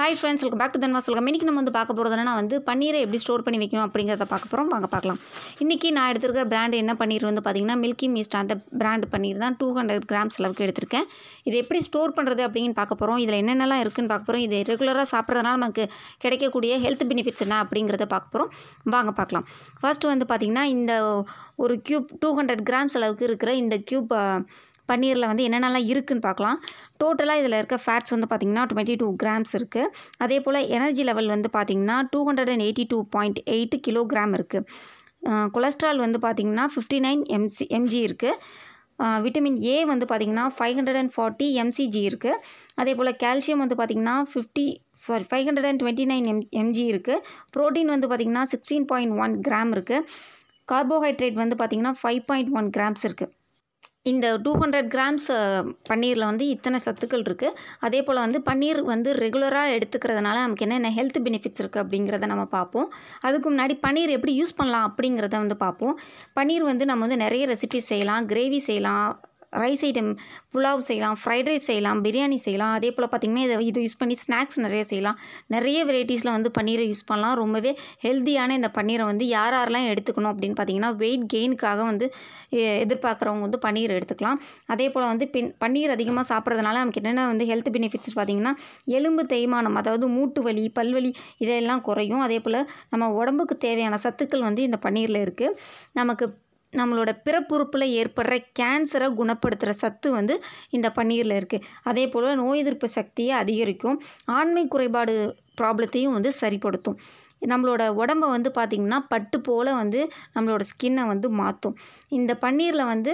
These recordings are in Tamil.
hi friends welcome back to தன்வா சொல்லுங்கள் இன்றைக்கி நம்ம வந்து பார்க்க போகிறது என்னன்னா வந்து பன்னீரை எப்படி ஸ்டோர் பண்ணி வைக்கணும் அப்படிங்கிறத பார்க்க போகிறோம் வாங்க பார்க்கலாம் இன்றைக்கி நான் எடுத்திருக்கிற பிராண்டு என்ன பன்னீர் வந்து பார்த்திங்கன்னா மில்கி மிஸ்ட் அந்த பிராண்டு பன்னீர் தான் டூ ஹண்ட்ரட் கிராம்ஸ் அளவுக்கு எடுத்திருக்கேன் இது எப்படி ஸ்டோர் பண்ணுறது அப்படின்னு பார்க்க போகிறோம் இதில் என்னென்னலாம் இருக்குதுன்னு பார்க்க போகிறோம் இது ரெகுலராக சாப்பிட்றதுனால நமக்கு கிடைக்கக்கூடிய ஹெல்த் பெனிஃபிட்ஸ் என்ன அப்படிங்கிறத பார்க்க போகிறோம் வாங்க பார்க்கலாம் ஃபர்ஸ்ட் வந்து பார்த்திங்கன்னா இந்த ஒரு க்யூப் டூ ஹண்ட்ரட் கிராம்ஸ் அளவுக்கு இருக்கிற இந்த க்யூப் பன்னீரில் வந்து என்னென்னலாம் இருக்குதுன்னு பார்க்கலாம் டோட்டலாக இதில் இருக்க ஃபேட்ஸ் வந்து பார்த்திங்கன்னா டுவெண்ட்டி டூ கிராம்ஸ் இருக்குது அதே போல் எனர்ஜி லெவல் வந்து பார்த்திங்கன்னா two hundred and eighty two point eight kilogram இருக்குது கொலஸ்ட்ரால் வந்து பார்த்திங்கன்னா ஃபிஃப்டி நைன் எம்சி எம்ஜி இருக்குது விட்டமின் ஏ வந்து பார்த்திங்கன்னா five hundred and forty MCG இருக்குது அதே போல் கால்சியம் வந்து பார்த்திங்கன்னா fifty sorry five hundred and twenty nine M MG இருக்குது ப்ரோட்டீன் வந்து பார்த்திங்கன்னா சிக்ஸ்டீன் பாயிண்ட் ஒன் கிராம் இருக்குது கார்போஹைட்ரேட் வந்து பார்த்திங்கன்னா ஃபைவ் பாயிண்ட் ஒன் கிராம்ஸ் இருக்குது இந்த டூ ஹண்ட்ரட் கிராம்ஸ் பன்னீரில் வந்து இத்தனை சத்துக்கள் இருக்குது அதே போல் வந்து பன்னீர் வந்து ரெகுலராக எடுத்துக்கிறதுனால நமக்கு என்னென்ன ஹெல்த் பெனிஃபிட்ஸ் இருக்குது அப்படிங்கிறத நம்ம பார்ப்போம் அதுக்கு முன்னாடி பன்னீர் எப்படி யூஸ் பண்ணலாம் அப்படிங்கிறத வந்து பார்ப்போம் பன்னீர் வந்து நம்ம வந்து நிறைய ரெசிபி செய்யலாம் கிரேவி செய்யலாம் ரைஸ் ஐட்டம் புலாவ் செய்யலாம் ஃப்ரைட் ரைஸ் செய்யலாம் பிரியாணி செய்யலாம் அதே போல் பார்த்திங்கன்னா இதை இது யூஸ் பண்ணி ஸ்நாக்ஸ் நிறைய செய்யலாம் நிறைய வெரைட்டிஸில் வந்து பன்னீரை யூஸ் பண்ணலாம் ரொம்பவே ஹெல்த்தியான இந்த பன்னீரை வந்து யார் யாரெல்லாம் எடுத்துக்கணும் அப்படின்னு பார்த்திங்கன்னா வெயிட் கெயினுக்காக வந்து எதிர்பார்க்குறவங்க வந்து பன்னீர் எடுத்துக்கலாம் அதே போல் வந்து பின் பன்னீர் அதிகமாக சாப்பிட்றதுனால நமக்கு என்னென்ன வந்து ஹெல்த் பெனிஃபிட்ஸ் பார்த்திங்கன்னா எலும்பு தேய்மானம் அதாவது மூட்டு வலி பல்வலி இதையெல்லாம் குறையும் அதே போல் நம்ம உடம்புக்கு தேவையான சத்துக்கள் வந்து இந்த பன்னீரில் இருக்குது நமக்கு நம்மளோட பிறப்புறுப்பில் ஏற்படுற கேன்சரை குணப்படுத்துகிற சத்து வந்து இந்த பன்னீரில் இருக்குது அதே போல் நோய் எதிர்ப்பு சக்தியை அதிகரிக்கும் ஆண்மை குறைபாடு ப்ராப்ளத்தையும் வந்து சரிப்படுத்தும் நம்மளோட உடம்பை வந்து பார்த்திங்கன்னா பட்டு போல் வந்து நம்மளோட ஸ்கின்னை வந்து மாற்றும் இந்த பன்னீரில் வந்து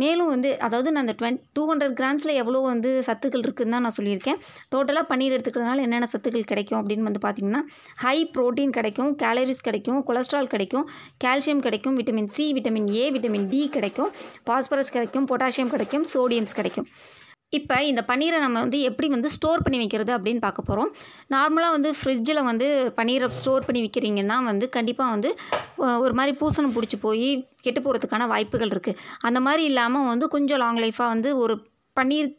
மேலும் வந்து அதாவது நான் அந்த டுவென் டூ ஹண்ட்ரட் கிராம்ஸில் எவ்வளோ வந்து சத்துக்கள் இருக்குதுன்னு தான் நான் சொல்லியிருக்கேன் டோட்டலாக பன்னீர் எடுத்துக்கிறதுனால என்னென்ன சத்துக்கள் கிடைக்கும் அப்படின்னு வந்து பார்த்திங்கன்னா ஹை ப்ரோட்டீன் கிடைக்கும் கேலரிஸ் கிடைக்கும் கொலஸ்ட்ரால் கிடைக்கும் கால்சியம் கிடைக்கும் vitamin C vitamin A vitamin D கிடைக்கும் பாஸ்பரஸ் கிடைக்கும் பொட்டாசியம் கிடைக்கும் சோடியம்ஸ் கிடைக்கும் இப்போ இந்த பன்னீரை நம்ம வந்து எப்படி வந்து ஸ்டோர் பண்ணி வைக்கிறது அப்படின்னு பார்க்க போகிறோம் நார்மலாக வந்து ஃப்ரிட்ஜில் வந்து பன்னீரை ஸ்டோர் பண்ணி வைக்கிறீங்கன்னா வந்து கண்டிப்பாக வந்து ஒரு மாதிரி பூசணம் பிடிச்சி போய் கெட்டு போகிறதுக்கான வாய்ப்புகள் இருக்குது அந்த மாதிரி இல்லாமல் வந்து கொஞ்சம் லாங் லைஃபாக வந்து ஒரு பன்னீர்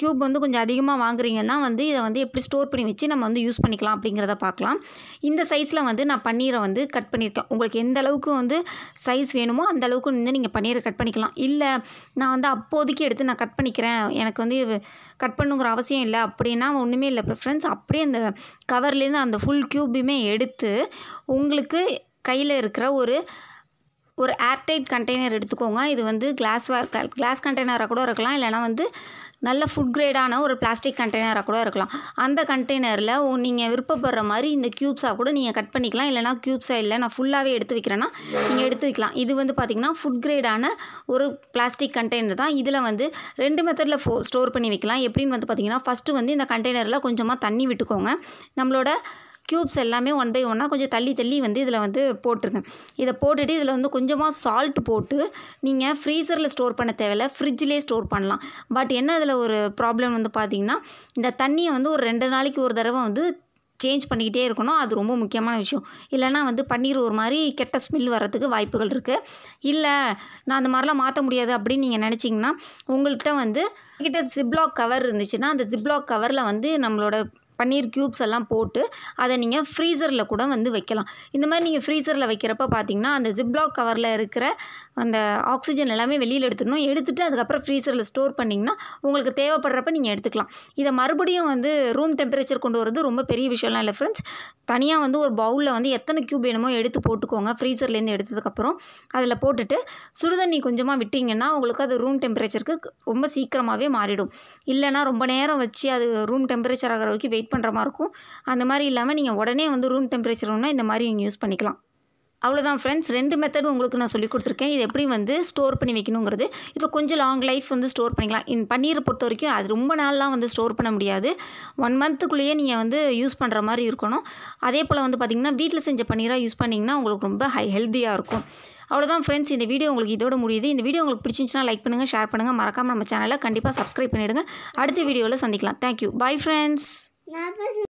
க்யூப் வந்து கொஞ்சம் அதிகமாக வாங்குறீங்கன்னா வந்து இதை வந்து எப்படி ஸ்டோர் பண்ணி வச்சு நம்ம வந்து யூஸ் பண்ணிக்கலாம் அப்படிங்கிறத பார்க்கலாம் இந்த சைஸில் வந்து நான் பன்னீரை வந்து கட் பண்ணியிருக்கேன் உங்களுக்கு எந்த அளவுக்கு வந்து சைஸ் வேணுமோ அந்த அளவுக்கு வந்து நீங்கள் பன்னீரை கட் பண்ணிக்கலாம் இல்லை நான் வந்து அப்போதைக்கு எடுத்து நான் கட் பண்ணிக்கிறேன் எனக்கு வந்து கட் பண்ணுங்கிற அவசியம் இல்லை அப்படின்னா ஒன்றுமே இல்லை ப்ரிஃபரன்ஸ் அப்படியே அந்த கவர்லேருந்து அந்த ஃபுல் க்யூபுமே எடுத்து உங்களுக்கு கையில் இருக்கிற ஒரு ஒரு ஏர்டைட் கண்டெய்னர் எடுத்துக்கோங்க இது வந்து கிளாஸ் கிளாஸ் கண்டெய்னராக கூட இருக்கலாம் இல்லைனா வந்து நல்ல ஃபுட் கிரேடான ஒரு பிளாஸ்டிக் கண்டெய்னராக கூட இருக்கலாம் அந்த கண்டெய்னரில் நீங்கள் விருப்பப்படுற மாதிரி இந்த க்யூப்ஸாக கூட நீங்கள் கட் பண்ணிக்கலாம் இல்லைனா க்யூப்ஸாக இல்லை நான் ஃபுல்லாகவே எடுத்து வைக்கிறேன்னா நீங்கள் எடுத்து வைக்கலாம் இது வந்து பார்த்திங்கன்னா ஃபுட் கிரேடான ஒரு பிளாஸ்டிக் கண்டெய்னர் தான் இதில் வந்து ரெண்டு மெத்தடில் ஃபோ ஸ்டோர் பண்ணி வைக்கலாம் எப்படின்னு வந்து பார்த்திங்கன்னா ஃபஸ்ட்டு வந்து இந்த கண்டெய்னரில் கொஞ்சமாக தண்ணி விட்டுக்கோங்க நம்மளோட க்யூப்ஸ் எல்லாமே ஒன் பை ஒன்னாக கொஞ்சம் தள்ளி தள்ளி வந்து இதில் வந்து போட்டுருங்க இதை போட்டுட்டு இதில் வந்து கொஞ்சமாக சால்ட் போட்டு நீங்கள் ஃப்ரீசரில் ஸ்டோர் பண்ண தேவையில்ல ஃப்ரிட்ஜ்லேயே ஸ்டோர் பண்ணலாம் பட் என்ன இதில் ஒரு ப்ராப்ளம் வந்து பார்த்திங்கன்னா இந்த தண்ணியை வந்து ஒரு ரெண்டு நாளைக்கு ஒரு தடவை வந்து சேஞ்ச் பண்ணிக்கிட்டே இருக்கணும் அது ரொம்ப முக்கியமான விஷயம் இல்லைனா வந்து பன்னீர் ஒரு மாதிரி கெட்ட ஸ்மெல் வர்றதுக்கு வாய்ப்புகள் இருக்குது இல்லை நான் அந்த மாதிரிலாம் மாற்ற முடியாது அப்படின்னு நீங்கள் நினச்சிங்கன்னா உங்கள்கிட்ட வந்து கிட்ட ஜிப்லாக் கவர் இருந்துச்சுன்னா அந்த ஜிப்லாக் கவரில் வந்து நம்மளோட பன்னீர் க்யூப்ஸ் எல்லாம் போட்டு அதை நீங்கள் ஃப்ரீசரில் கூட வந்து வைக்கலாம் இந்த மாதிரி நீங்கள் ஃப்ரீசரில் வைக்கிறப்ப பார்த்தீங்கன்னா அந்த ஜிப்லாக் கவரில் இருக்கிற அந்த ஆக்சிஜன் எல்லாமே வெளியில் எடுத்துடணும் எடுத்துகிட்டு அதுக்கப்புறம் ஃப்ரீசரில் ஸ்டோர் பண்ணிங்கன்னா உங்களுக்கு தேவைப்படுறப்ப நீங்கள் எடுத்துக்கலாம் இதை மறுபடியும் வந்து ரூம் டெம்பரேச்சர் கொண்டு வரது ரொம்ப பெரிய விஷயம்லாம் இல்லை ஃப்ரெண்ட்ஸ் தனியாக வந்து ஒரு பவுலில் வந்து எத்தனை க்யூப் வேணுமோ எடுத்து போட்டுக்கோங்க ஃப்ரீசர்லேருந்து எடுத்ததுக்கப்புறம் அதில் போட்டுட்டு சுடுதண்ணி கொஞ்சமாக விட்டிங்கன்னா உங்களுக்கு அது ரூம் டெம்பரேச்சருக்கு ரொம்ப சீக்கிரமாகவே மாறிடும் இல்லைனா ரொம்ப நேரம் வச்சு அது ரூம் டெம்பரேச்சர் ஆகிற வரைக்கும் வெயிட் வெயிட் பண்ணுற மாதிரி இருக்கும் அந்த மாதிரி இல்லாமல் நீங்கள் உடனே வந்து ரூம் டெம்பரேச்சர் ஒன்றா இந்த மாதிரி நீங்கள் யூஸ் பண்ணிக்கலாம் அவ்வளோதான் ஃப்ரெண்ட்ஸ் ரெண்டு மெத்தட் உங்களுக்கு நான் சொல்லிக் கொடுத்துருக்கேன் இது எப்படி வந்து ஸ்டோர் பண்ணி வைக்கணுங்கிறது இப்போ கொஞ்சம் லாங் லைஃப் வந்து ஸ்டோர் பண்ணிக்கலாம் இந்த பன்னீரை பொறுத்த வரைக்கும் அது ரொம்ப நாள்லாம் வந்து ஸ்டோர் பண்ண முடியாது ஒன் மந்த்துக்குள்ளேயே நீங்கள் வந்து யூஸ் பண்ணுற மாதிரி இருக்கணும் அதே போல் வந்து பார்த்திங்கன்னா வீட்டில் செஞ்ச பன்னீராக யூஸ் பண்ணிங்கன்னா உங்களுக்கு ரொம்ப ஹை ஹெல்த்தியாக இருக்கும் அவ்வளோதான் ஃப்ரெண்ட்ஸ் இந்த வீடியோ உங்களுக்கு இதோட முடியுது இந்த வீடியோ உங்களுக்கு பிடிச்சிருந்துச்சுன்னா லைக் பண்ணுங்கள் ஷேர் பண்ணுங்கள் மறக்காமல் நம்ம சேனலை கண்டிப்பாக சப்ஸ்கிரைப் பண்ணிவிடுங்க அடுத்த வீடியோவில் சந்திக்கலாம் தேங்க்யூ பாய் ஃப்ரெண்ட்ஸ் Kenapa